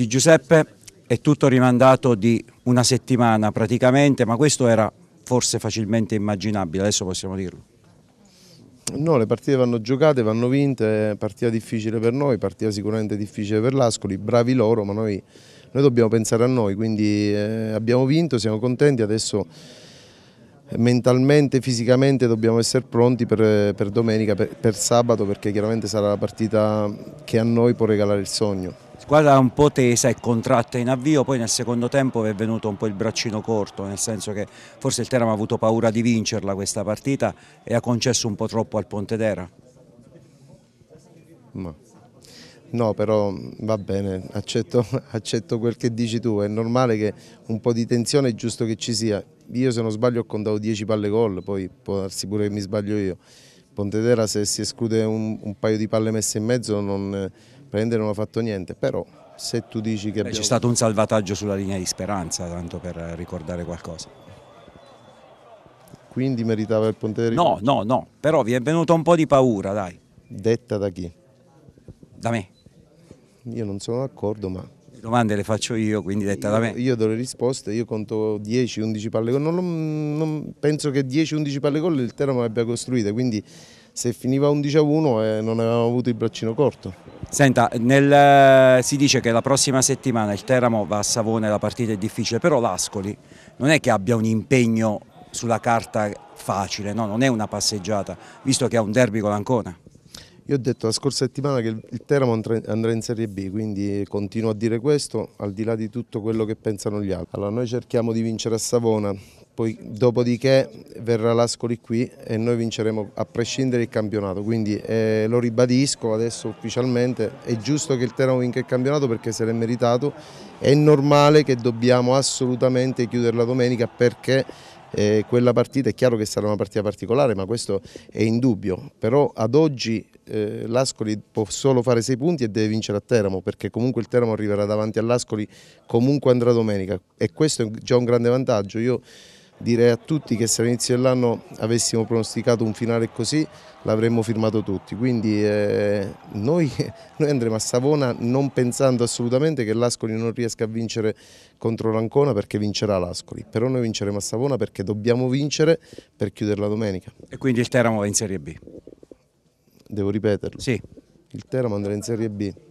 di Giuseppe è tutto rimandato di una settimana praticamente, ma questo era forse facilmente immaginabile, adesso possiamo dirlo. No, le partite vanno giocate, vanno vinte, partita difficile per noi, partita sicuramente difficile per l'Ascoli, bravi loro, ma noi, noi dobbiamo pensare a noi, quindi eh, abbiamo vinto, siamo contenti, adesso eh, mentalmente, fisicamente dobbiamo essere pronti per, eh, per domenica, per, per sabato, perché chiaramente sarà la partita che a noi può regalare il sogno squadra un po' tesa e contratta in avvio, poi nel secondo tempo è venuto un po' il braccino corto, nel senso che forse il Teramo ha avuto paura di vincerla questa partita e ha concesso un po' troppo al Pontedera. No. no però mm, va bene, accetto, accetto quel che dici tu, è normale che un po' di tensione è giusto che ci sia. Io se non sbaglio ho contato 10 palle gol, poi può darsi pure che mi sbaglio io. Pontedera se si esclude un, un paio di palle messe in mezzo non, prendere non ha fatto niente, però se tu dici che... Abbiamo... C'è stato un salvataggio sulla linea di speranza, tanto per eh, ricordare qualcosa. Quindi meritava il ponte del No, no, no, però vi è venuto un po' di paura, dai. Detta da chi? Da me. Io non sono d'accordo, ma... Le domande le faccio io, quindi detta io, da me. Io do le risposte, io conto 10-11 palle gol, non, non, penso che 10-11 palle gol il Teramo abbia costruito, quindi se finiva 11 a 1 eh, non avevamo avuto il braccino corto. Senta, nel, eh, si dice che la prossima settimana il Teramo va a Savone, la partita è difficile, però l'Ascoli non è che abbia un impegno sulla carta facile, no? non è una passeggiata, visto che ha un derby con l'Ancona. Io ho detto la scorsa settimana che il Teramo andrà in Serie B, quindi continuo a dire questo, al di là di tutto quello che pensano gli altri. Allora, noi cerchiamo di vincere a Savona, poi dopodiché verrà l'Ascoli qui e noi vinceremo a prescindere il campionato, quindi eh, lo ribadisco adesso ufficialmente, è giusto che il Teramo vinca il campionato perché se l'è meritato, è normale che dobbiamo assolutamente chiuderla domenica perché eh, quella partita è chiaro che sarà una partita particolare ma questo è indubbio, però ad oggi eh, l'Ascoli può solo fare 6 punti e deve vincere a Teramo perché comunque il Teramo arriverà davanti all'Ascoli comunque andrà domenica e questo è già un grande vantaggio. Io direi a tutti che se all'inizio dell'anno avessimo pronosticato un finale così l'avremmo firmato tutti, quindi eh, noi, noi, andremo a Savona non pensando assolutamente che l'Ascoli non riesca a vincere contro l'Ancona perché vincerà l'Ascoli, però noi vinceremo a Savona perché dobbiamo vincere per chiuderla domenica. E quindi il Teramo va in Serie B? Devo ripeterlo? Sì. Il Teramo andrà in Serie B.